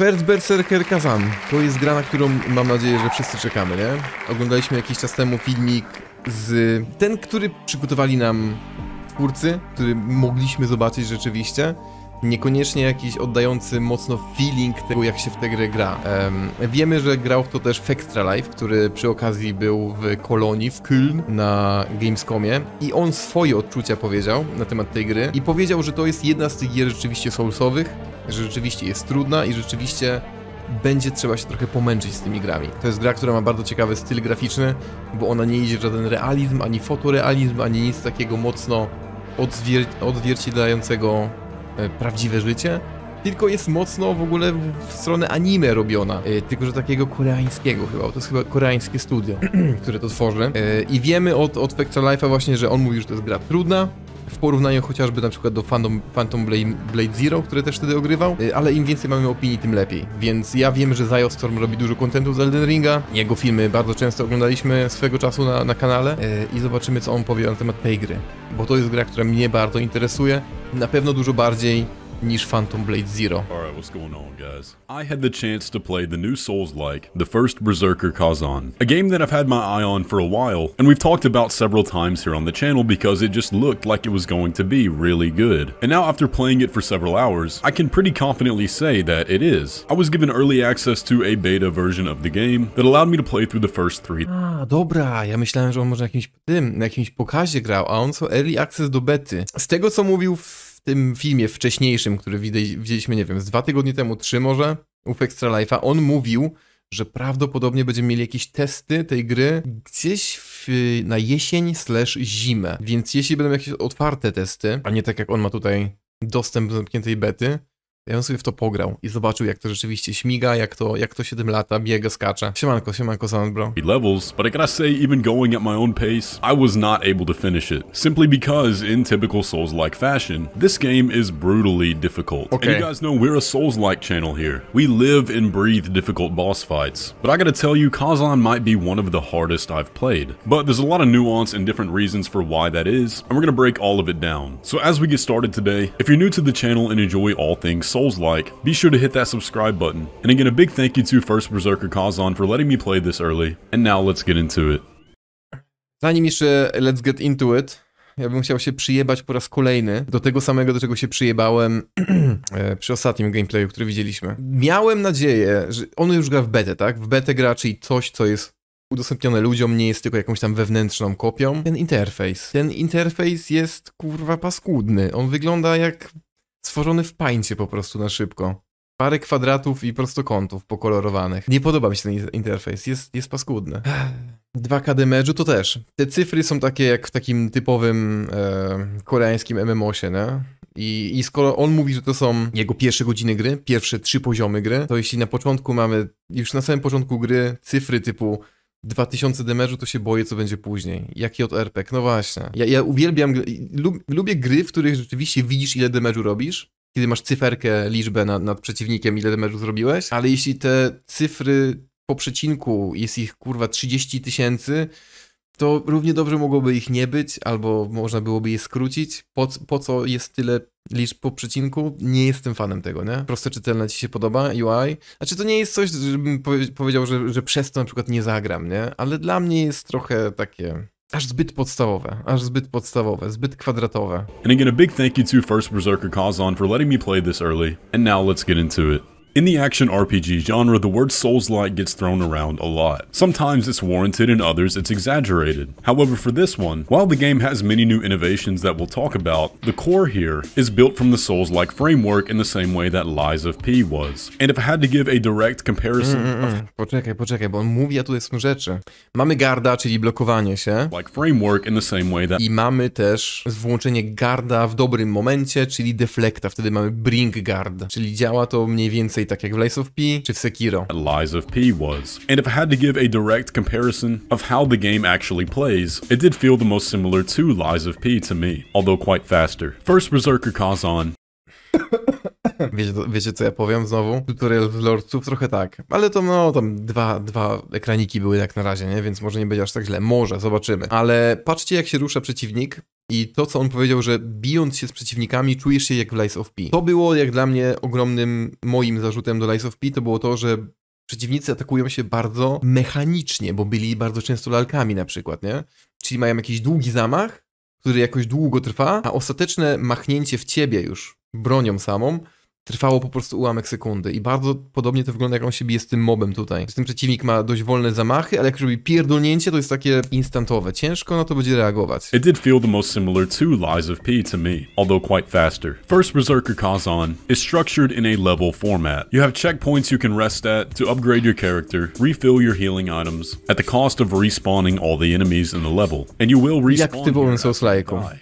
First Berserker Kazan. To jest gra, na którą mam nadzieję, że wszyscy czekamy, nie? Oglądaliśmy jakiś czas temu filmik z... Ten, który przygotowali nam twórcy, który mogliśmy zobaczyć rzeczywiście. Niekoniecznie jakiś oddający mocno feeling tego, jak się w tę grę gra. Um, wiemy, że grał w to też Fextra Life, który przy okazji był w Kolonii, w Köln na Gamescomie i on swoje odczucia powiedział na temat tej gry i powiedział, że to jest jedna z tych gier rzeczywiście soulsowych, że rzeczywiście jest trudna i rzeczywiście będzie trzeba się trochę pomęczyć z tymi grami. To jest gra, która ma bardzo ciekawy styl graficzny, bo ona nie idzie w żaden realizm, ani fotorealizm, ani nic takiego mocno odzwier odzwierciedlającego e, prawdziwe życie, tylko jest mocno w ogóle w stronę anime robiona, e, tylko że takiego koreańskiego chyba, to jest chyba koreańskie studio, które to tworzy. E, I wiemy od, od Factor Life'a właśnie, że on mówi, że to jest gra trudna, w porównaniu chociażby na przykład do Phantom, Phantom Blade, Blade Zero, które też wtedy ogrywał, y, ale im więcej mamy opinii, tym lepiej. Więc ja wiem, że Zajo Storm robi dużo kontentu z Elden Ringa, jego filmy bardzo często oglądaliśmy swego czasu na, na kanale y, i zobaczymy, co on powie na temat tej gry, bo to jest gra, która mnie bardzo interesuje, na pewno dużo bardziej niż Phantom Blade Zero. Alright, what's going on guys? I had the chance to play the new Souls-like, the first Berserker Kazan, a game that I've had my eye on for a while, and we've talked about several times here on the channel because it just looked like it was going to be really good. And now after playing it for several hours, I can pretty confidently say that it is. I was given early access to a beta version of the game that allowed me to play through the first three. Ah, dobra, ja myślałem, że on może jakimś tym, na jakimś pokazie grał, a on co early access do bety. Z tego co mówił w w tym filmie wcześniejszym, który widzieliśmy, nie wiem, z dwa tygodnie temu, trzy może, u Extra Life'a, on mówił, że prawdopodobnie będziemy mieli jakieś testy tej gry gdzieś w, na jesień slash zimę. Więc jeśli będą jakieś otwarte testy, a nie tak jak on ma tutaj dostęp do zamkniętej bety, Ja bym sobie w to pograł i zobaczył, jak to rzeczywiście śmiga, jak to, jak to 7 lata biega, skacze. Siemanko, siemanko, Levels, but I gotta say, even going at my own pace, I was not able to finish it. Simply because, in typical Souls-like fashion, this game is brutally difficult. Okay. And you guys know we're a Souls-like channel here. We live and breathe difficult boss fights. But I gotta tell you, Kazan might be one of the hardest I've played. But there's a lot of nuance and different reasons for why that is, and we're gonna break all of it down. So as we get started today, if you're new to the channel and enjoy all things Souls-like, be sure to hit that subscribe button. And again, a big thank you to First Berserker Kazan for letting me play this early. And now let's get into it. Zanim jeszcze let's get into it, ja bym chciał się przyjebać po raz kolejny do tego samego, do czego się przyjebałem e, przy ostatnim gameplayu, który widzieliśmy. Miałem nadzieję, że on już gra w betę, tak? W betę gra, czyli coś, co jest udostępnione ludziom, nie jest tylko jakąś tam wewnętrzną kopią. Ten interfejs. Ten interfejs jest kurwa paskudny. On wygląda jak stworzony w pańcie po prostu na szybko. Parę kwadratów i prostokątów pokolorowanych. Nie podoba mi się ten interfejs, jest, jest paskudny. 2K damage'u to też. Te cyfry są takie jak w takim typowym e, koreańskim MMOsie, nie? I, I skoro on mówi, że to są jego pierwsze godziny gry, pierwsze trzy poziomy gry, to jeśli na początku mamy, już na samym początku gry, cyfry typu 2000 demerzu, to się boję, co będzie później. Jaki od RPG? No właśnie. Ja, ja uwielbiam, lub, lubię gry, w których rzeczywiście widzisz, ile demerzu robisz, kiedy masz cyferkę, liczbę nad, nad przeciwnikiem, ile demerzu zrobiłeś, ale jeśli te cyfry po przecinku jest ich kurwa 30 tysięcy, to równie dobrze mogłoby ich nie być, albo można byłoby je skrócić. Po, po co jest tyle liczb po przecinku? Nie jestem fanem tego, nie? Proste czytelne ci się podoba, UI. Znaczy to nie jest coś, żebym powiedział, że, że przez to na przykład nie zagram, nie? Ale dla mnie jest trochę takie... Aż zbyt podstawowe, aż zbyt podstawowe, zbyt kwadratowe. And again, a big thank you to First Berserker Kazan for letting me play this early. And now let's get into it. In the action RPG genre, the word Souls-like gets thrown around a lot. Sometimes it's warranted and others it's exaggerated. However, for this one, while the game has many new innovations that we'll talk about, the core here is built from the Souls-like framework in the same way that Lies of P was. And if I had to give a direct comparison... Mm, mm, mm. mm. Poczekaj, poczekaj, bo on mówi, ja tutaj są rzeczy. Mamy garda, czyli blokowanie się. Like framework in the same way that... I mamy też włączenie garda w dobrym momencie, czyli deflecta. Wtedy mamy bring guard, czyli działa to mniej więcej tak jak w Lies of P czy w Sekiro. Lies of P was. And if I had to give a direct comparison of how the game actually plays, it did feel the most similar to Lies of P to me, although quite faster. First Berserker Kazan. Wiecie, wiecie co ja powiem znowu? Tutorial lordców trochę tak. Ale to no, tam dwa, dwa ekraniki były jak na razie, nie? Więc może nie będzie aż tak źle. Może, zobaczymy. Ale patrzcie jak się rusza przeciwnik. I to, co on powiedział, że bijąc się z przeciwnikami, czujesz się jak w Lies of P. To było jak dla mnie ogromnym moim zarzutem do Lies of P, to było to, że przeciwnicy atakują się bardzo mechanicznie, bo byli bardzo często lalkami na przykład, nie? Czyli mają jakiś długi zamach, który jakoś długo trwa, a ostateczne machnięcie w ciebie już bronią samą trwało po prostu ułamek sekundy i bardzo podobnie to wygląda jak on się bije z tym mobem tutaj. Z tym przeciwnik ma dość wolne zamachy, ale jak robi pierdolnięcie, to jest takie instantowe. Ciężko na to będzie reagować. It did feel the most similar to Lies of P to me, although quite faster. First Berserker Kazan is structured in a level format. You have checkpoints you can rest at to upgrade your character, refill your healing items, at the cost of respawning all the enemies in the level, and you will respawn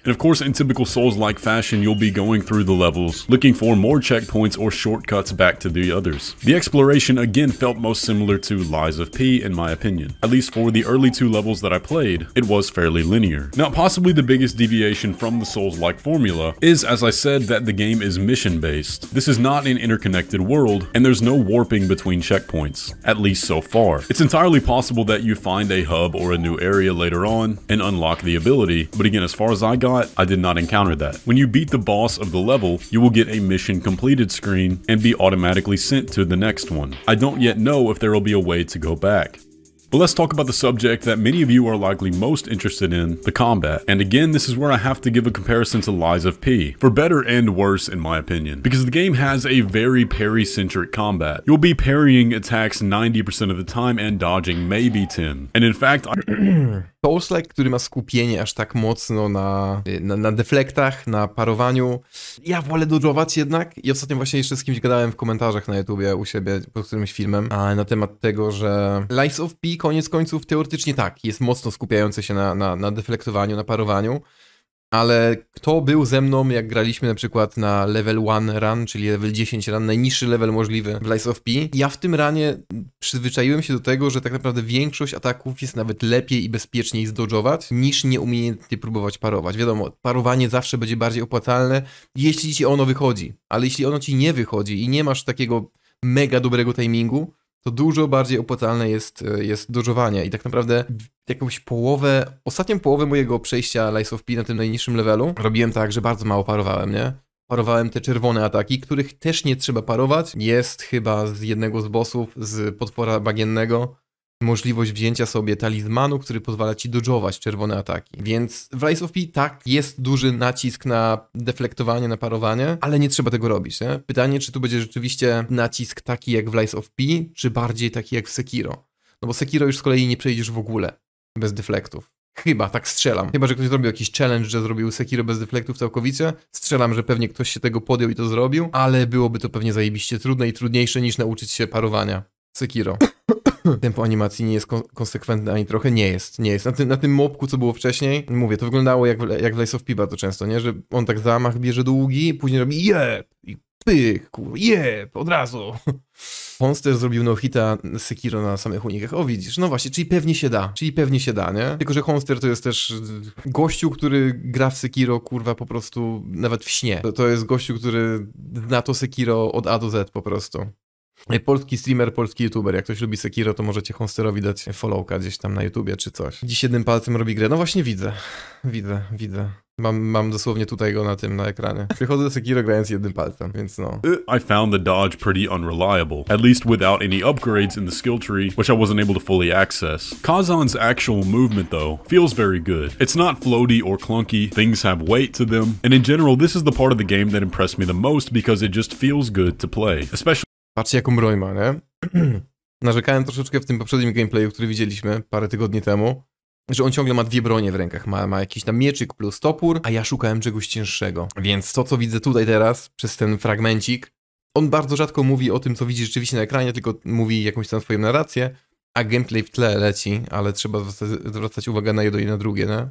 And of course in typical Souls-like fashion you'll be going through the levels, looking for more checkpoints checkpoints or shortcuts back to the others. The exploration again felt most similar to Lies of P in my opinion. At least for the early two levels that I played, it was fairly linear. Now possibly the biggest deviation from the Souls-like formula is, as I said, that the game is mission-based. This is not an interconnected world, and there's no warping between checkpoints, at least so far. It's entirely possible that you find a hub or a new area later on and unlock the ability, but again, as far as I got, I did not encounter that. When you beat the boss of the level, you will get a mission completed deleted screen and be automatically sent to the next one. I don't yet know if there will be a way to go back. But let's talk about the subject that many of you are likely most interested in, the combat. And again, this is where I have to give a comparison to Lies of P, for better and worse in my opinion, because the game has a very parry-centric combat. You'll be parrying attacks 90% of the time and dodging maybe 10. And in fact, I Souls-like, który ma skupienie aż tak mocno na, na, na deflektach, na parowaniu. Ja wolę dodżować jednak i ostatnio właśnie jeszcze z kimś gadałem w komentarzach na YouTubie u siebie pod którymś filmem na temat tego, że Lies of P koniec końców teoretycznie tak, jest mocno skupiający się na, na, na deflektowaniu, na parowaniu, ale kto był ze mną, jak graliśmy na przykład na level 1 run, czyli level 10 run, najniższy level możliwy w Lies of P, ja w tym ranie przyzwyczaiłem się do tego, że tak naprawdę większość ataków jest nawet lepiej i bezpieczniej zdodżować, niż nieumiejętnie próbować parować. Wiadomo, parowanie zawsze będzie bardziej opłacalne, jeśli ci ono wychodzi, ale jeśli ono ci nie wychodzi i nie masz takiego mega dobrego timingu, to dużo bardziej opłacalne jest, e, jest dożowanie. I tak naprawdę jakąś połowę, ostatnią połowę mojego przejścia Lice of P na tym najniższym levelu robiłem tak, że bardzo mało parowałem, nie? Parowałem te czerwone ataki, których też nie trzeba parować. Jest chyba z jednego z bossów, z potwora bagiennego, możliwość wzięcia sobie talizmanu, który pozwala ci dodżować czerwone ataki. Więc w Rise of P tak jest duży nacisk na deflektowanie, na parowanie, ale nie trzeba tego robić. Nie? Pytanie, czy tu będzie rzeczywiście nacisk taki jak w Rise of P, czy bardziej taki jak w Sekiro. No bo Sekiro już z kolei nie przejdziesz w ogóle bez deflektów. Chyba, tak strzelam. Chyba, że ktoś zrobił jakiś challenge, że zrobił Sekiro bez deflektów całkowicie. Strzelam, że pewnie ktoś się tego podjął i to zrobił, ale byłoby to pewnie zajebiście trudne i trudniejsze niż nauczyć się parowania. Sekiro. tempo animacji nie jest kon konsekwentne ani trochę. Nie jest, nie jest. Na, ty na tym mopku, co było wcześniej, mówię, to wyglądało jak, w, jak w of Piba to często, nie? Że on tak zamach bierze długi, później robi je i pyk kurwa, je od razu. Monster zrobił no-hita Sekiro na samych unikach. O, widzisz, no właśnie, czyli pewnie się da. Czyli pewnie się da, nie? Tylko, że Honster to jest też y, gościu, który gra w Sekiro, kurwa, po prostu nawet w śnie. To, to jest gościu, który na to Sekiro od A do Z po prostu. Polski streamer, polski youtuber. Jak ktoś lubi Sekiro, to możecie Honsterowi dać followka gdzieś tam na YouTubie czy coś. Dziś jednym palcem robi grę. No właśnie widzę. Widzę, widzę. Mam, mam dosłownie tutaj go na tym, na ekranie. Przychodzę do Sekiro grając jednym palcem, więc no. Y, I found the dodge pretty unreliable, at least without any upgrades in the skill tree, which I wasn't able to fully access. Kazan's actual movement, though, feels very good. It's not floaty or clunky, things have weight to them, and in general, this is the part of the game that impressed me the most because it just feels good to play, especially Patrzcie jaką broń ma, nie? Narzekałem troszeczkę w tym poprzednim gameplayu, który widzieliśmy parę tygodni temu, że on ciągle ma dwie bronie w rękach. Ma, ma jakiś tam mieczyk plus topór, a ja szukałem czegoś cięższego. Więc to, co widzę tutaj teraz, przez ten fragmencik, on bardzo rzadko mówi o tym, co widzi rzeczywiście na ekranie, tylko mówi jakąś tam swoją narrację, a gameplay w tle leci, ale trzeba zwracać uwagę na jedno i na drugie, nie?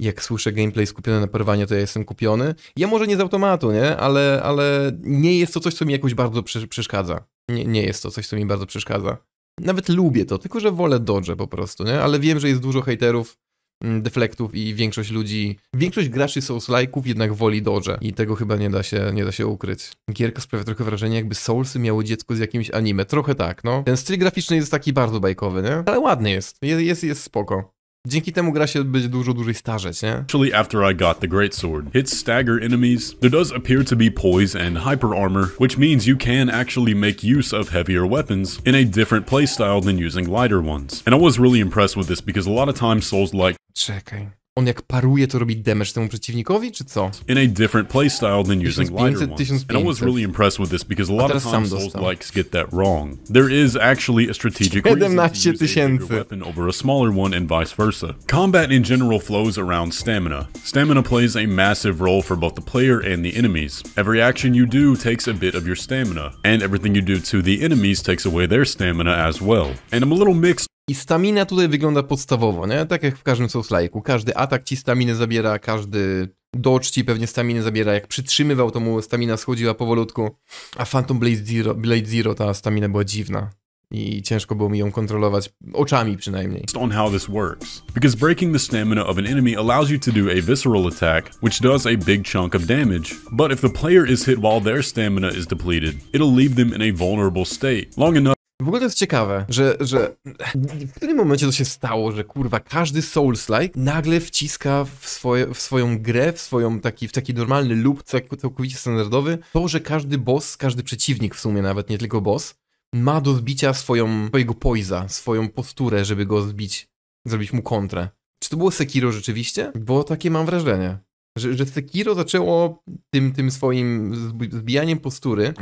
jak słyszę gameplay skupione na porwaniu, to ja jestem kupiony. Ja może nie z automatu, nie? Ale, ale nie jest to coś, co mi jakoś bardzo przeszkadza. Nie, nie jest to coś, co mi bardzo przeszkadza. Nawet lubię to, tylko że wolę Dodge po prostu, nie? Ale wiem, że jest dużo haterów, mm, deflektów i większość ludzi, większość graczy Souls-like'ów jednak woli Dodge i tego chyba nie da, się, nie da się ukryć. Gierka sprawia trochę wrażenie, jakby Soulsy miało dziecko z jakimś anime. Trochę tak, no. Ten styl graficzny jest taki bardzo bajkowy, nie? Ale ładny jest, jest, jest, jest spoko. Dzięki temu gra się będzie dużo dłużej starzeć, nie? Actually, after I got the great sword, hits stagger enemies. There does appear to be poise and hyper armor, which means you can actually make use of heavier weapons in a different playstyle than using lighter ones. And I was really impressed with this because a lot of times Souls like Czekaj on jak paruje, to robi damage temu przeciwnikowi, czy co? In a different playstyle than using 1500, lighter ones. 1500. And I was really impressed with this because a lot of times Souls-likes get that wrong. There is actually a strategic reason to use a bigger weapon over a smaller one and vice versa. Combat in general flows around stamina. Stamina plays a massive role for both the player and the enemies. Every action you do takes a bit of your stamina, and everything you do to the enemies takes away their stamina as well. And I'm a little mixed I stamina tutaj wygląda podstawowo, nie? Tak jak w każdym Souls-like'u. Każdy atak ci staminy zabiera, każdy dodge ci pewnie staminy zabiera. Jak przytrzymywał, to mu stamina schodziła powolutku. A Phantom Blade Zero, Blade Zero ta stamina była dziwna. I ciężko było mi ją kontrolować, oczami przynajmniej. On how this works, because breaking the stamina of an enemy allows you to do a visceral attack, which does a big chunk of damage. But if the player is hit while their stamina is depleted, it'll leave them in a vulnerable state, long enough w ogóle to jest ciekawe, że, że w którym momencie to się stało, że kurwa każdy Souls-like nagle wciska w, swoje, w swoją grę, w, swoją taki, w taki normalny loop całkowicie standardowy, to, że każdy boss, każdy przeciwnik w sumie nawet, nie tylko boss, ma do zbicia swoją, swojego poiza, swoją posturę, żeby go zbić, zrobić mu kontrę. Czy to było Sekiro rzeczywiście? Bo takie mam wrażenie że, że Sekiro zaczęło tym, tym swoim zbijaniem postury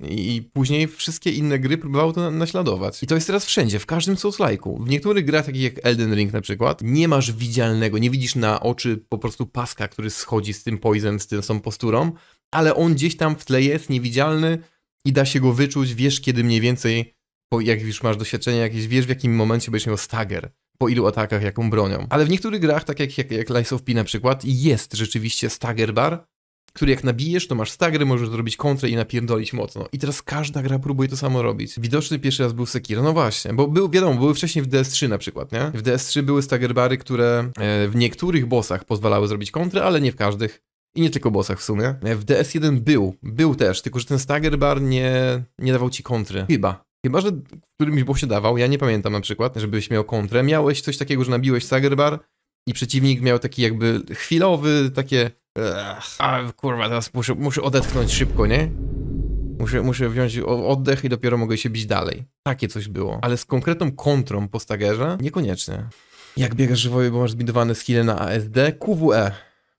yy, i, później wszystkie inne gry próbowały to naśladować. I to jest teraz wszędzie, w każdym Souls-like'u. W niektórych grach, takich jak Elden Ring na przykład, nie masz widzialnego, nie widzisz na oczy po prostu paska, który schodzi z tym pojazdem z, tym, z tą posturą, ale on gdzieś tam w tle jest, niewidzialny i da się go wyczuć, wiesz kiedy mniej więcej, bo jak już masz doświadczenie jakieś, wiesz w jakim momencie będziesz miał stagger po ilu atakach, jaką bronią. Ale w niektórych grach, tak jak, jak, jak Lies of P na przykład, jest rzeczywiście stagger bar, który jak nabijesz, to masz stagry, możesz zrobić kontrę i napierdolić mocno. I teraz każda gra próbuje to samo robić. Widoczny pierwszy raz był Sekiro, no właśnie, bo był, wiadomo, były wcześniej w DS3 na przykład, nie? W DS3 były bary, które e, w niektórych bossach pozwalały zrobić kontrę, ale nie w każdych. I nie tylko bossach w sumie. E, w DS1 był, był też, tylko że ten bar nie, nie dawał ci kontry. Chyba. Chyba, że którymś bo się dawał, ja nie pamiętam na przykład, żebyś miał kontrę. Miałeś coś takiego, że nabiłeś Sagerbar i przeciwnik miał taki jakby chwilowy, takie... Ech, a kurwa, teraz muszę, muszę odetchnąć szybko, nie? Muszę, muszę wziąć oddech i dopiero mogę się bić dalej. Takie coś było. Ale z konkretną kontrą po stagerze? Niekoniecznie. Jak biegasz żywo, bo masz zbidowany skill na ASD? QWE.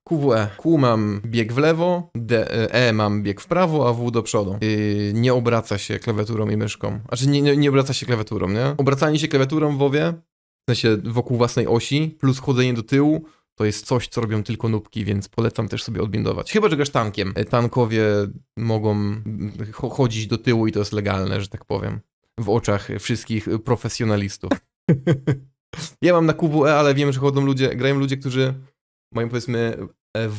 QWE. Q mam bieg w lewo, D, e, e mam bieg w prawo, a W do przodu. Yy, nie obraca się klawiaturą i myszką. Znaczy nie, nie, nie obraca się klawiaturą, nie? Obracanie się klawiaturą w owie, w sensie wokół własnej osi, plus chodzenie do tyłu, to jest coś, co robią tylko nubki, więc polecam też sobie odbindować. Chyba, że grasz tankiem. E, tankowie mogą mm, chodzić do tyłu i to jest legalne, że tak powiem. W oczach wszystkich profesjonalistów. ja mam na QWE, ale wiem, że chodzą ludzie, grają ludzie, którzy mają powiedzmy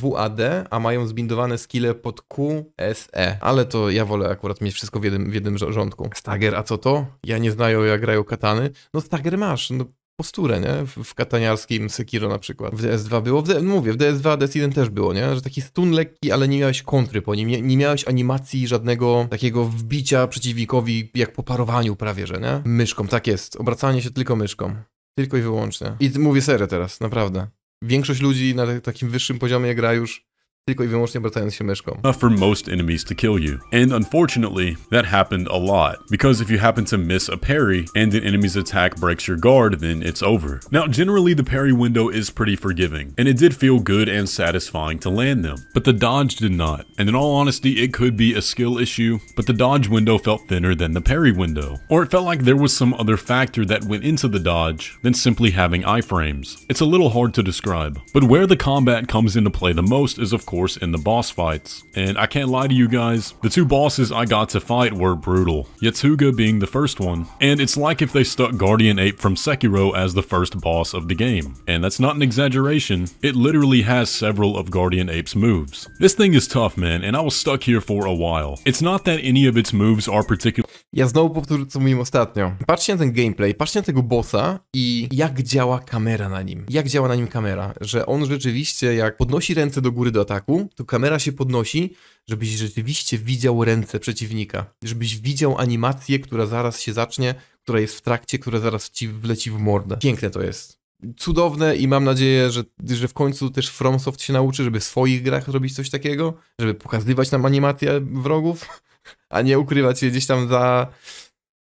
WAD, a mają zbindowane skille pod QSE. Ale to ja wolę akurat mieć wszystko w jednym, w jednym rządku. Stager, a co to? Ja nie znają, jak grają katany. No Stager masz, no posturę, nie? W, w, kataniarskim Sekiro na przykład. W DS2 było, w, mówię, w DS2 DS1 też było, nie? Że taki stun lekki, ale nie miałeś kontry po nim, nie, nie miałeś animacji żadnego takiego wbicia przeciwnikowi jak po parowaniu prawie, że, nie? Myszką, tak jest. Obracanie się tylko myszką. Tylko i wyłącznie. I mówię serio teraz, naprawdę większość ludzi na takim wyższym poziomie gra już tylko i wyłącznie obracając się myszką. For most enemies to kill you. And unfortunately, that happened a lot. Because if you happen to miss a parry and an enemy's attack breaks your guard, then it's over. Now, generally the parry window is pretty forgiving, and it did feel good and satisfying to land them. But the dodge did not. And in all honesty, it could be a skill issue, but the dodge window felt thinner than the parry window. Or it felt like there was some other factor that went into the dodge than simply having iframes. It's a little hard to describe. But where the combat comes into play the most is of course course, in the boss fights. And I can't lie to you guys, the two bosses I got to fight were brutal, Yatsuga being the first one. And it's like if they stuck Guardian Ape from Sekiro as the first boss of the game. And that's not an exaggeration, it literally has several of Guardian Ape's moves. This thing is tough, man, and I was stuck here for a while. It's not that any of its moves are particular... Ja znowu powtórzę, co mówiłem ostatnio. Patrzcie na ten gameplay, patrzcie na tego bossa i jak działa kamera na nim. Jak działa na nim kamera, że on rzeczywiście jak podnosi ręce do góry do ataku, ataku, to kamera się podnosi, żebyś rzeczywiście widział ręce przeciwnika, żebyś widział animację, która zaraz się zacznie, która jest w trakcie, która zaraz ci wleci w mordę. Piękne to jest. Cudowne i mam nadzieję, że, że w końcu też FromSoft się nauczy, żeby w swoich grach robić coś takiego, żeby pokazywać nam animację wrogów, a nie ukrywać się gdzieś tam za,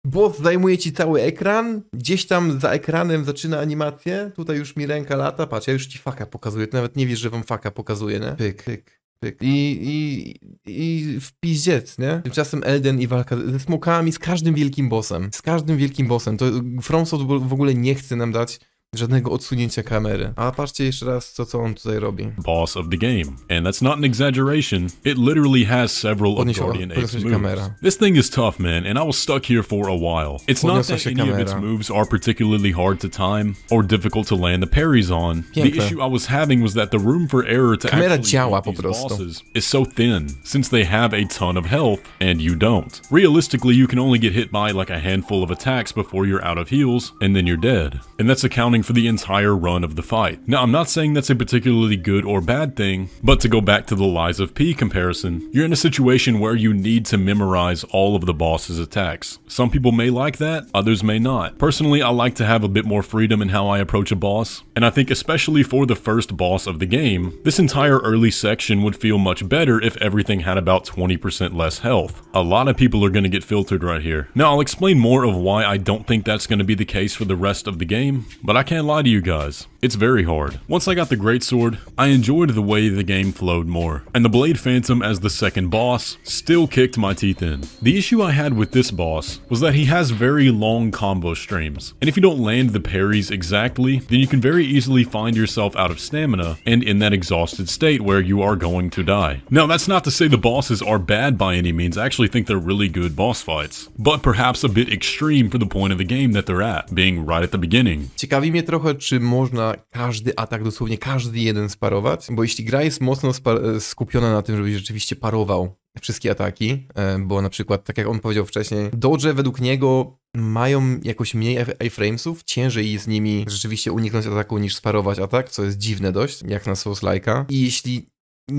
bo zajmuje ci cały ekran, gdzieś tam za ekranem zaczyna animację, tutaj już mi ręka lata, patrz, ja już ci faka pokazuję, ty nawet nie wiesz, że wam faka pokazuję, nie? Pyk, pyk, pyk. I, i, i w pizdziec, nie? Tymczasem Elden i walka ze smokami, z każdym wielkim bossem, z każdym wielkim bossem, to FromSoft w ogóle nie chce nam dać żadnego odsunięcia kamery. A patrzcie jeszcze raz, co, co on tutaj robi. Boss of the game. And that's not an exaggeration. It literally has several of Guardian Apes moves. Kamera. This thing is tough, man, and I was stuck here for a while. It's Podniosła not that any kamera. of its moves are particularly hard to time or difficult to land the parries on. Piękne. The issue I was having was that the room for error to kamera actually beat these bosses is so thin, since they have a ton of health, and you don't. Realistically, you can only get hit by like a handful of attacks before you're out of heals, and then you're dead. And that's accounting running for the entire run of the fight. Now, I'm not saying that's a particularly good or bad thing, but to go back to the Lies of P comparison, you're in a situation where you need to memorize all of the boss's attacks. Some people may like that, others may not. Personally, I like to have a bit more freedom in how I approach a boss, and I think especially for the first boss of the game, this entire early section would feel much better if everything had about 20% less health. A lot of people are going to get filtered right here. Now, I'll explain more of why I don't think that's going to be the case for the rest of the game, but I can't lie to you guys. It's very hard. Once I got the Greatsword, I enjoyed the way the game flowed more, and the Blade Phantom as the second boss still kicked my teeth in. The issue I had with this boss was that he has very long combo streams, and if you don't land the parries exactly, then you can very easily find yourself out of stamina and in that exhausted state where you are going to die. Now that's not to say the bosses are bad by any means, I actually think they're really good boss fights, but perhaps a bit extreme for the point of the game that they're at, being right at the beginning. Ciekawi mnie trochę, czy można każdy atak, dosłownie każdy jeden sparować, bo jeśli gra jest mocno skupiona na tym, żebyś rzeczywiście parował wszystkie ataki, e, bo na przykład, tak jak on powiedział wcześniej, dodge według niego mają jakoś mniej iframesów, ciężej jest nimi rzeczywiście uniknąć ataku niż sparować atak, co jest dziwne dość, jak na Souls-like'a. I jeśli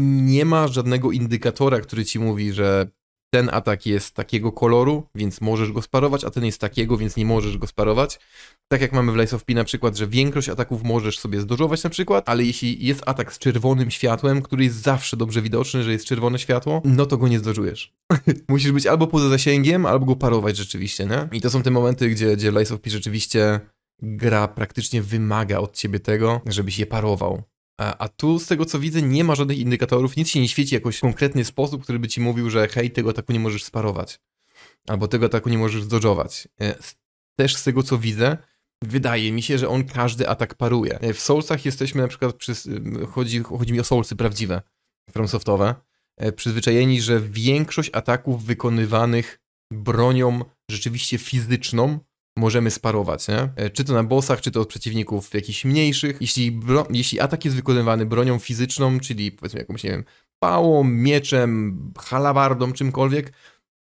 nie ma żadnego indykatora, który ci mówi, że ten atak jest takiego koloru, więc możesz go sparować, a ten jest takiego, więc nie możesz go sparować. Tak jak mamy w Lies of P na przykład, że większość ataków możesz sobie zdążować na przykład, ale jeśli jest atak z czerwonym światłem, który jest zawsze dobrze widoczny, że jest czerwone światło, no to go nie zdążujesz. Musisz być albo poza zasięgiem, albo go parować rzeczywiście, nie? I to są te momenty, gdzie, gdzie Lies of P rzeczywiście gra praktycznie wymaga od ciebie tego, żebyś je parował. E, a tu, z tego co widzę, nie ma żadnych indykatorów, nic się nie świeci jakoś konkretny sposób, który by ci mówił, że hej, tego ataku nie możesz sparować, albo tego ataku nie możesz zdodżować. E, też z tego co widzę, wydaje mi się, że on każdy atak paruje. E, w Soulsach jesteśmy na przykład, przy, chodzi, chodzi mi o Soulsy prawdziwe, FromSoftowe, przyzwyczajeni, że większość ataków wykonywanych bronią rzeczywiście fizyczną możemy sparować, nie? E, czy to na bossach, czy to od przeciwników jakichś mniejszych. Jeśli, jeśli atak jest wykonywany bronią fizyczną, czyli powiedzmy jakąś, nie wiem, pałą, mieczem, halabardą, czymkolwiek,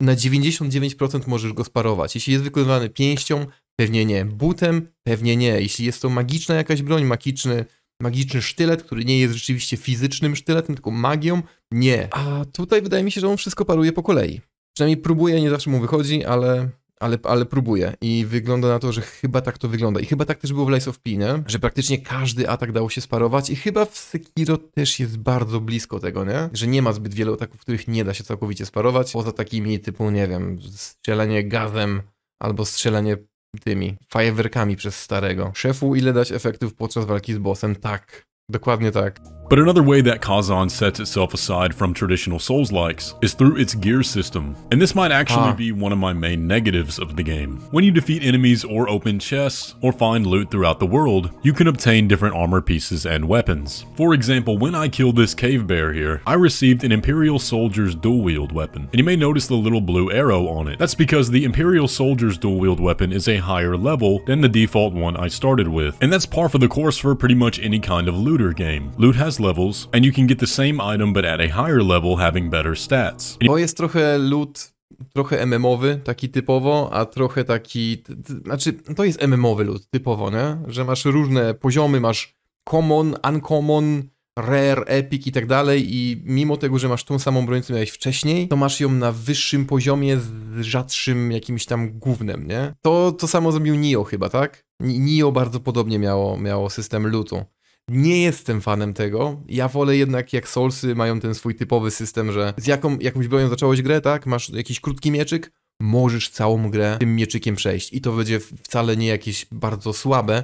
na 99% możesz go sparować. Jeśli jest wykonywany pięścią, pewnie nie. Butem, pewnie nie. Jeśli jest to magiczna jakaś broń, magiczny, magiczny sztylet, który nie jest rzeczywiście fizycznym sztyletem, tylko magią, nie. A tutaj wydaje mi się, że on wszystko paruje po kolei. Przynajmniej próbuje, nie zawsze mu wychodzi, ale ale, ale próbuję i wygląda na to, że chyba tak to wygląda. I chyba tak też było w Lies of P, nie? że praktycznie każdy atak dało się sparować i chyba w Sekiro też jest bardzo blisko tego, nie? że nie ma zbyt wielu ataków, których nie da się całkowicie sparować, poza takimi typu, nie wiem, strzelanie gazem albo strzelanie tymi fajerwerkami przez starego. Szefu ile dać efektów podczas walki z bossem? Tak, dokładnie tak. But another way that Kazan sets itself aside from traditional Souls-likes is through its gear system, and this might actually huh. be one of my main negatives of the game. When you defeat enemies or open chests, or find loot throughout the world, you can obtain different armor pieces and weapons. For example, when I killed this cave bear here, I received an Imperial Soldier's dual-wield weapon, and you may notice the little blue arrow on it. That's because the Imperial Soldier's dual-wield weapon is a higher level than the default one I started with, and that's par for the course for pretty much any kind of looter game. Loot has levels, and you can get the same item but at a higher level having better stats. To jest trochę loot trochę MMowy, taki typowo, a trochę taki, znaczy no to jest MMowy loot typowo, nie? Że masz różne poziomy, masz common, uncommon, rare, epic i tak dalej i mimo tego, że masz tą samą broń, co miałeś wcześniej, to masz ją na wyższym poziomie z rzadszym jakimś tam głównym, nie? To to samo zrobił Nio chyba, tak? Nio bardzo podobnie miało, miało system lootu. Nie jestem fanem tego. Ja wolę jednak, jak Soulsy mają ten swój typowy system, że z jaką, jakąś bronią zacząłeś grę, tak? Masz jakiś krótki mieczyk, możesz całą grę tym mieczykiem przejść. I to będzie wcale nie jakieś bardzo słabe,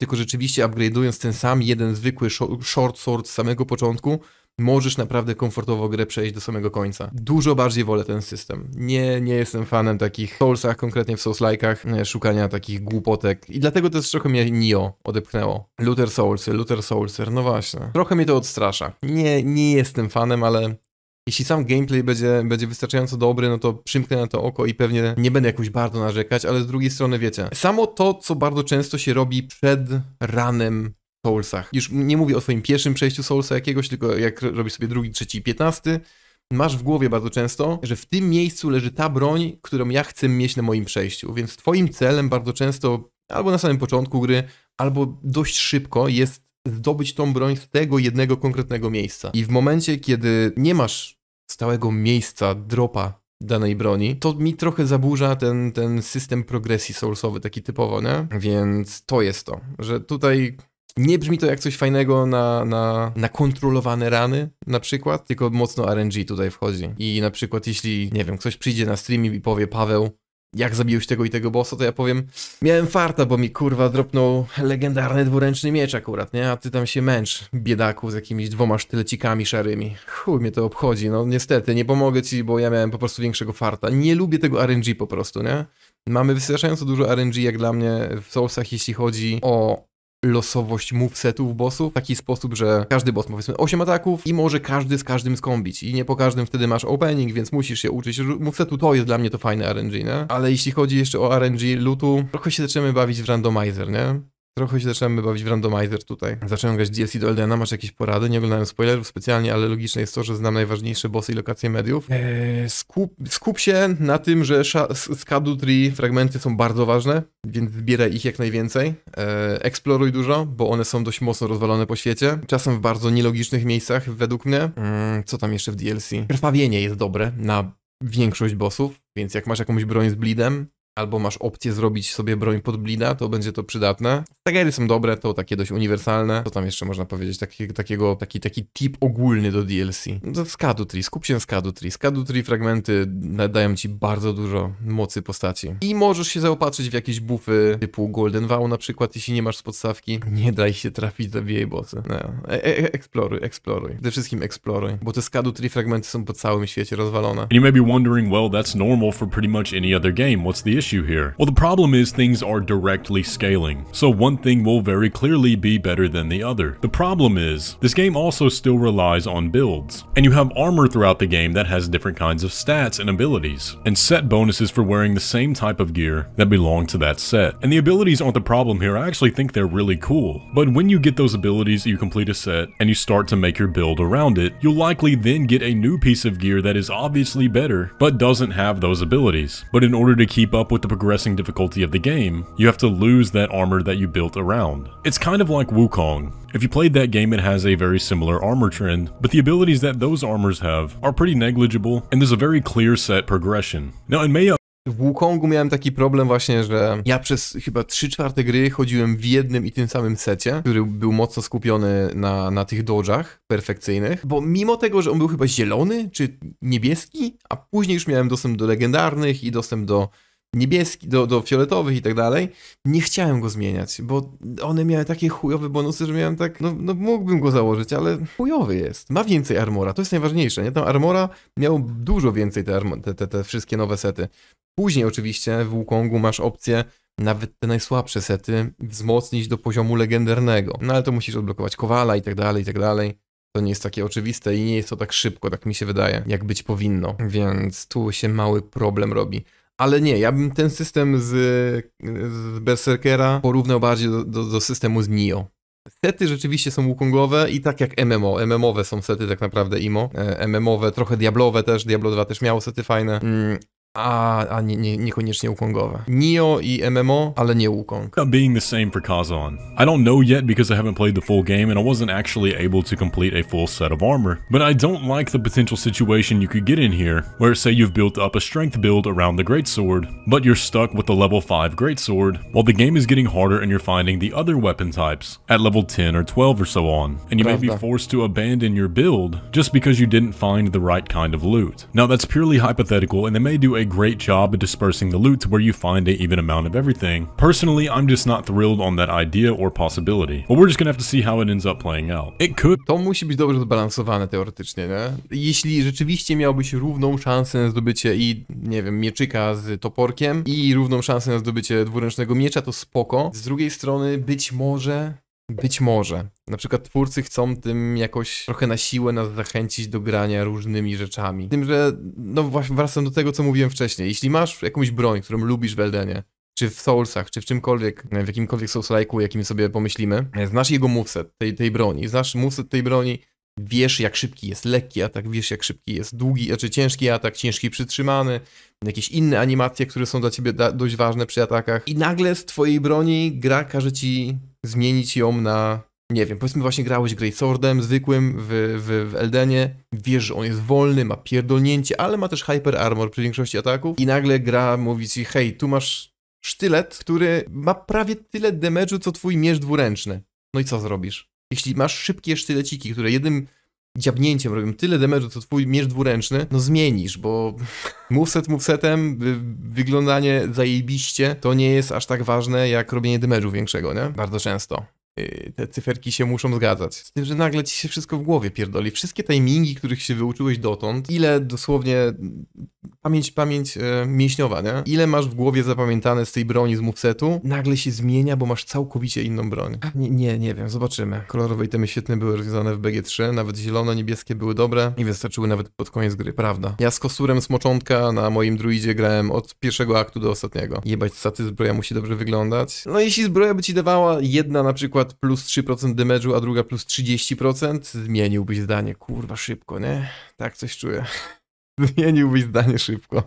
tylko rzeczywiście upgrade'ując ten sam jeden zwykły short sword z samego początku, możesz naprawdę komfortowo grę przejść do samego końca. Dużo bardziej wolę ten system. Nie, nie jestem fanem takich Soulsach, konkretnie w Souls-like'ach, e, szukania takich głupotek i dlatego też trochę mnie Nio odepchnęło. Luther souls, Luther Soulser, no właśnie. Trochę mnie to odstrasza. Nie, nie jestem fanem, ale jeśli sam gameplay będzie, będzie wystarczająco dobry, no to przymknę na to oko i pewnie nie będę jakoś bardzo narzekać, ale z drugiej strony wiecie, samo to, co bardzo często się robi przed ranem Soulsach. Już nie mówię o swoim pierwszym przejściu Soulsa jakiegoś, tylko jak robisz sobie drugi, trzeci, piętnasty, masz w głowie bardzo często, że w tym miejscu leży ta broń, którą ja chcę mieć na moim przejściu. Więc twoim celem bardzo często, albo na samym początku gry, albo dość szybko jest zdobyć tą broń z tego jednego konkretnego miejsca. I w momencie, kiedy nie masz stałego miejsca, dropa danej broni, to mi trochę zaburza ten, ten system progresji soulsowy, taki typowo, nie? Więc to jest to, że tutaj nie brzmi to jak coś fajnego na, na, na kontrolowane rany, na przykład, tylko mocno RNG tutaj wchodzi. I na przykład, jeśli, nie wiem, ktoś przyjdzie na stream i powie, Paweł, jak zabiłeś tego i tego bossa, to ja powiem, miałem farta, bo mi kurwa dropnął legendarny dwuręczny miecz akurat, nie? A ty tam się męcz, biedaku, z jakimiś dwoma sztylecikami szarymi. Chuj mnie to obchodzi, no niestety, nie pomogę ci, bo ja miałem po prostu większego farta. Nie lubię tego RNG po prostu, nie? Mamy wystarczająco dużo RNG jak dla mnie w Soulsach, jeśli chodzi o losowość movesetów bossów w taki sposób, że każdy boss ma powiedzmy 8 ataków i może każdy z każdym skombić i nie po każdym wtedy masz opening, więc musisz się uczyć movesetu, to jest dla mnie to fajne RNG, nie? Ale jeśli chodzi jeszcze o RNG lootu, trochę się zaczynamy bawić w randomizer, nie? Trochę się zacząłem bawić w randomizer tutaj. Zacząłem grać DLC do Eldena, masz jakieś porady, nie oglądałem spoilerów specjalnie, ale logiczne jest to, że znam najważniejsze bossy i lokacje mediów. Eee, skup, skup się na tym, że Skadu 3 fragmenty są bardzo ważne, więc zbieraj ich jak najwięcej. Eee, eksploruj dużo, bo one są dość mocno rozwalone po świecie. Czasem w bardzo nielogicznych miejscach, według mnie. Mm, co tam jeszcze w DLC? Krwawienie jest dobre na większość bossów, więc jak masz jakąś broń z bleedem, albo masz opcję zrobić sobie broń pod blida, to będzie to przydatne. Staggery są dobre, to takie dość uniwersalne. Co tam jeszcze można powiedzieć? Taki, takiego, taki, taki tip ogólny do DLC. No, Skadu Tree, skup się na Skadu Tree. Skadu Tree fragmenty dają ci bardzo dużo mocy postaci. I możesz się zaopatrzyć w jakieś bufy typu Golden Vow na przykład, jeśli nie masz z podstawki. Nie daj się trafić, zabijaj bossy. No, e, e e eksploruj, eksploruj. Przede wszystkim eksploruj, bo te Skadu Tree fragmenty są po całym świecie rozwalone. And you may be wondering, well, that's normal for pretty much any other game. What's the issue here? Well, the problem is things are directly scaling, so one thing will very clearly be better than the other. The problem is, this game also still relies on builds, and you have armor throughout the game that has different kinds of stats and abilities, and set bonuses for wearing the same type of gear that belong to that set. And the abilities aren't the problem here, I actually think they're really cool. But when you get those abilities, you complete a set, and you start to make your build around it, you'll likely then get a new piece of gear that is obviously better, but doesn't have those abilities. But in order to keep up with the progressing difficulty of the game, you have to lose that armor that you built around. It's kind of like Wukong. If you played that game it has a very similar armor trend, but the abilities that those armors have are pretty negligible and there's a very clear set progression. Now in Maya w Wukongu miałem taki problem właśnie, że ja przez chyba 3 czwarte gry chodziłem w jednym i tym samym secie, który był mocno skupiony na, na tych dodżach perfekcyjnych, bo mimo tego, że on był chyba zielony czy niebieski, a później już miałem dostęp do legendarnych i dostęp do niebieski, do, do fioletowych i tak dalej, nie chciałem go zmieniać, bo one miały takie chujowe bonusy, że miałem tak, no, no mógłbym go założyć, ale chujowy jest. Ma więcej armora, to jest najważniejsze, nie? Tam armora miał dużo więcej te, te, te, te wszystkie nowe sety. Później oczywiście w Wukongu masz opcję nawet te najsłabsze sety wzmocnić do poziomu legendarnego. No ale to musisz odblokować kowala i tak dalej, i tak dalej. To nie jest takie oczywiste i nie jest to tak szybko, tak mi się wydaje, jak być powinno. Więc tu się mały problem robi. Ale nie, ja bym ten system z, z Berserkera porównał bardziej do, do, do systemu z Nio. Sety rzeczywiście są łukongowe i tak jak MMO, MMOwe są sety tak naprawdę IMO, e, MMOwe, trochę diablowe też, Diablo 2 też miało sety fajne, mm, a, a nie, nie, niekoniecznie Wukongowe. Nio i MMO, ale nie Wukong. being the same for Kazan. I don't know yet because I haven't played the full game and I wasn't actually able to complete a full set of armor, but I don't like the potential situation you could get in here, where say you've built up a strength build around the greatsword, but you're stuck with the level 5 greatsword, while the game is getting harder and you're finding the other weapon types, at level 10 or 12 or so on, and you Prawda. may be forced to abandon your build just because you didn't find the right kind of loot. Now that's purely hypothetical and they may do a a great job dispersing the loot to where you find an even amount of everything. Personally, I'm just not thrilled on that idea or possibility, but we're just gonna have to see how it ends up playing out. It could... To musi być dobrze zbalansowane teoretycznie, nie? Jeśli rzeczywiście miałbyś równą szansę na zdobycie i, nie wiem, mieczyka z toporkiem i równą szansę na zdobycie dwuręcznego miecza, to spoko. Z drugiej strony, być może być może. Na przykład twórcy chcą tym jakoś trochę na siłę nas zachęcić do grania różnymi rzeczami. Tym, że, no właśnie wracam do tego, co mówiłem wcześniej. Jeśli masz jakąś broń, którą lubisz w Eldenie, czy w Soulsach, czy w czymkolwiek, w jakimkolwiek Souls-like'u, jakim sobie pomyślimy, znasz jego moveset tej, tej broni, znasz moveset tej broni, wiesz, jak szybki jest lekki atak, wiesz, jak szybki jest długi, znaczy ciężki atak, ciężki przytrzymany, jakieś inne animacje, które są dla ciebie dość ważne przy atakach. I nagle z twojej broni gra każe ci zmienić ją na, nie wiem, powiedzmy właśnie grałeś Greatswordem zwykłym w, w, w Eldenie, wiesz, że on jest wolny, ma pierdolnięcie, ale ma też hyper armor przy większości ataków i nagle gra mówi ci, hej, tu masz sztylet, który ma prawie tyle damage'u, co twój miecz dwuręczny. No i co zrobisz? Jeśli masz szybkie sztyleciki, które jednym dziabnięciem robią tyle damage'u, to twój miecz dwuręczny, no zmienisz, bo moveset movesetem, y, wyglądanie zajebiście, to nie jest aż tak ważne jak robienie damage'u większego, nie? Bardzo często. Y, te cyferki się muszą zgadzać. Z tym, że nagle ci się wszystko w głowie pierdoli. Wszystkie timingi, których się wyuczyłeś dotąd, ile dosłownie pamięć, pamięć e, mięśniowa, nie? Ile masz w głowie zapamiętane z tej broni z movesetu, nagle się zmienia, bo masz całkowicie inną broń. Nie, nie, nie wiem, zobaczymy. Kolorowe itemy świetne były rozwiązane w BG3, nawet zielone, niebieskie były dobre i wystarczyły nawet pod koniec gry, prawda. Ja z kosurem smoczątka na moim druidzie grałem od pierwszego aktu do ostatniego. Jebać staty, zbroja musi dobrze wyglądać. No jeśli zbroja by ci dawała jedna na przykład przykład plus 3% damage'u, a druga plus 30%, zmieniłbyś zdanie, kurwa, szybko, nie? Tak coś czuję. Zmieniłbyś zdanie szybko.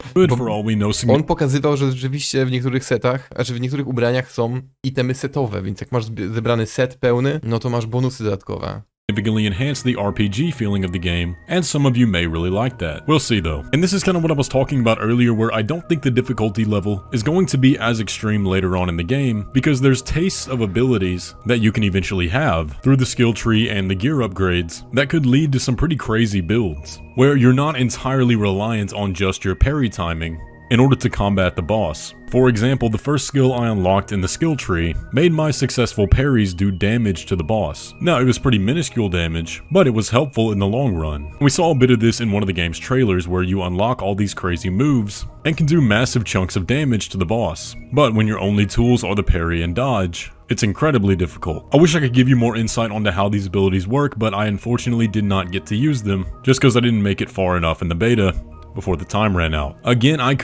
on pokazywał, że rzeczywiście w niektórych setach, a czy w niektórych ubraniach są itemy setowe, więc jak masz zebrany set pełny, no to masz bonusy dodatkowe. significantly enhance the RPG feeling of the game, and some of you may really like that. We'll see though. And this is kind of what I was talking about earlier where I don't think the difficulty level is going to be as extreme later on in the game because there's tastes of abilities that you can eventually have through the skill tree and the gear upgrades that could lead to some pretty crazy builds where you're not entirely reliant on just your parry timing in order to combat the boss. For example, the first skill I unlocked in the skill tree made my successful parries do damage to the boss. Now, it was pretty minuscule damage, but it was helpful in the long run. We saw a bit of this in one of the game's trailers where you unlock all these crazy moves and can do massive chunks of damage to the boss. But when your only tools are the parry and dodge, it's incredibly difficult. I wish I could give you more insight onto how these abilities work, but I unfortunately did not get to use them, just because I didn't make it far enough in the beta before the time ran out. Again, I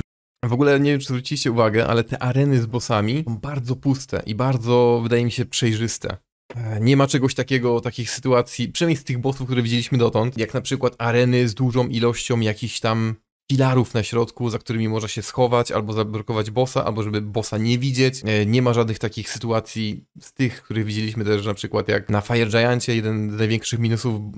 W ogóle nie wiem, czy zwróciliście uwagę, ale te areny z bossami są bardzo puste i bardzo, wydaje mi się, przejrzyste. E, nie ma czegoś takiego, takich sytuacji, przynajmniej z tych bossów, które widzieliśmy dotąd, jak na przykład areny z dużą ilością jakichś tam filarów na środku, za którymi można się schować, albo zablokować bossa, albo żeby bossa nie widzieć. E, nie ma żadnych takich sytuacji z tych, których widzieliśmy też na przykład jak na Fire Giantie. Jeden z największych minusów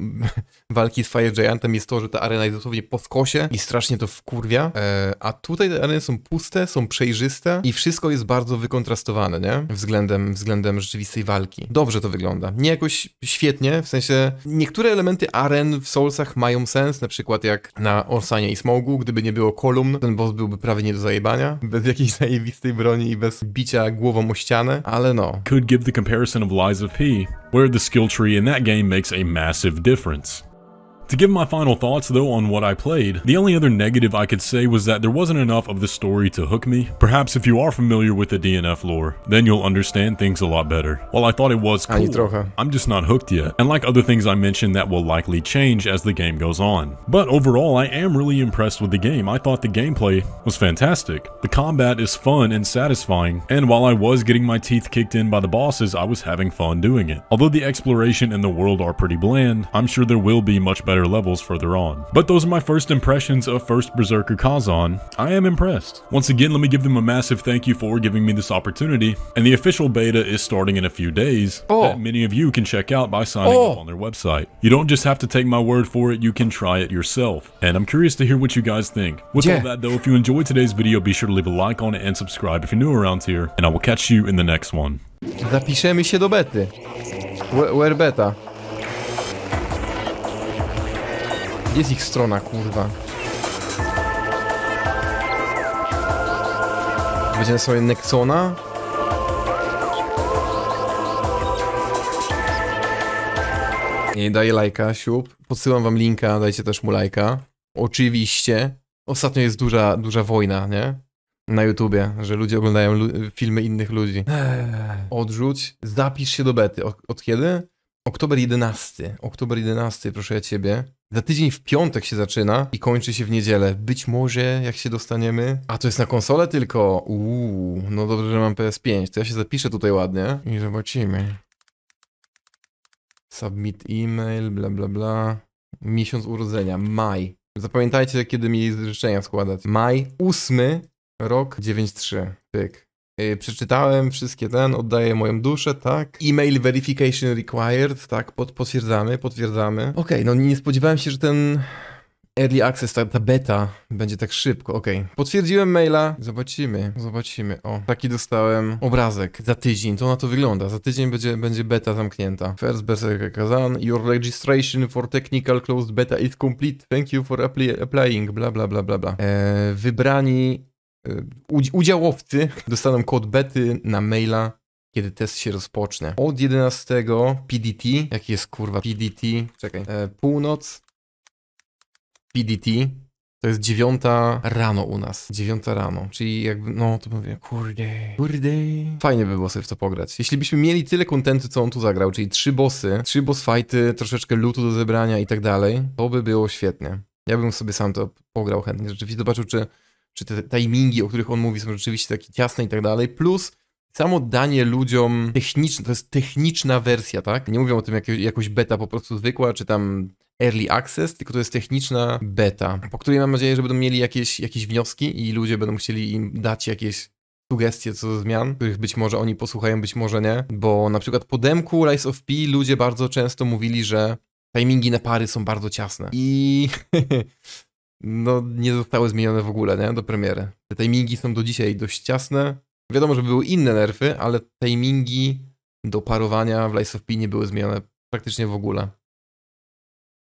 walki z Fire Giantem jest to, że ta arena jest dosłownie po skosie i strasznie to wkurwia. E, a tutaj te areny są puste, są przejrzyste i wszystko jest bardzo wykontrastowane, nie? Względem, względem rzeczywistej walki. Dobrze to wygląda. Nie jakoś świetnie, w sensie niektóre elementy aren w Soulsach mają sens, na przykład jak na Orsanie i Smogu, gdyby nie było kolumn, ten boss byłby prawie nie do zajebania, bez jakiejś zajebistej broni i bez bicia głową o ścianę, ale no. Could give the comparison of Lies of P, where the skill tree in that game makes a massive difference. To give my final thoughts though on what I played, the only other negative I could say was that there wasn't enough of the story to hook me. Perhaps if you are familiar with the DNF lore, then you'll understand things a lot better. While I thought it was cool, I'm just not hooked yet, and like other things I mentioned that will likely change as the game goes on. But overall, I am really impressed with the game. I thought the gameplay was fantastic. The combat is fun and satisfying, and while I was getting my teeth kicked in by the bosses, I was having fun doing it. Although the exploration and the world are pretty bland, I'm sure there will be much better better levels further on. But those are my first impressions of First Berserker Kazan. I am impressed. Once again, let me give them a massive thank you for giving me this opportunity, and the official beta is starting in a few days oh. that many of you can check out by signing oh. up on their website. You don't just have to take my word for it, you can try it yourself. And I'm curious to hear what you guys think. With yeah. all that though, if you enjoyed today's video, be sure to leave a like on it and subscribe if you're new around here, and I will catch you in the next one. Napiszemy się do bety. Where, where beta? Jest ich strona, kurwa. Weźmiemy sobie Nexona. Nie, daję lajka, siup. Podsyłam wam linka, dajcie też mu lajka. Oczywiście. Ostatnio jest duża, duża wojna, nie? Na YouTubie, że ludzie oglądają lu filmy innych ludzi. Odrzuć, zapisz się do bety. Od, od kiedy? Oktober 11. Oktober 11, proszę ja ciebie. Za tydzień w piątek się zaczyna i kończy się w niedzielę. Być może, jak się dostaniemy. A to jest na konsolę tylko. Uuu, no dobrze, że mam PS5. To ja się zapiszę tutaj ładnie i zobaczymy. Submit e-mail, bla bla bla. Miesiąc urodzenia, maj. Zapamiętajcie, kiedy mi życzenia składać. Maj, 8, rok 93. Pyk. Y, przeczytałem wszystkie ten, oddaję moją duszę, tak. E-mail verification required, tak, pod, potwierdzamy, potwierdzamy. Okej, okay, no nie spodziewałem się, że ten early access, ta, ta beta będzie tak szybko, okej. Okay. Potwierdziłem maila, zobaczymy, zobaczymy, o. Taki dostałem obrazek za tydzień, to na to wygląda, za tydzień będzie, będzie beta zamknięta. First Berserker Kazan, your registration for technical closed beta is complete, thank you for applying, bla bla bla bla bla. Eee, wybrani Y, udziałowcy dostaną kod bety na maila, kiedy test się rozpocznie. Od 11 PDT, jaki jest kurwa PDT, czekaj, e, północ PDT, to jest 9 rano u nas. 9 rano, czyli jakby, no to mówię, kurde, kurde. Fajnie by było sobie w to pograć. Jeśli byśmy mieli tyle kontentu, co on tu zagrał, czyli trzy bossy, trzy boss fighty, troszeczkę lutu do zebrania i tak dalej, to by było świetnie. Ja bym sobie sam to pograł chętnie, rzeczywiście zobaczył, czy czy te timingi, o których on mówi, są rzeczywiście takie ciasne i tak dalej, plus samo danie ludziom techniczne, to jest techniczna wersja, tak? Nie mówią o tym jak, jakoś beta po prostu zwykła, czy tam early access, tylko to jest techniczna beta, po której mam nadzieję, że będą mieli jakieś, jakieś wnioski i ludzie będą chcieli im dać jakieś sugestie co do zmian, których być może oni posłuchają, być może nie, bo na przykład po demku Rise of P ludzie bardzo często mówili, że timingi na pary są bardzo ciasne i no, nie zostały zmienione w ogóle, nie? Do premiery. Te timingi są do dzisiaj dość ciasne. Wiadomo, że były inne nerfy, ale timingi do parowania w Lice of P nie były zmienione praktycznie w ogóle.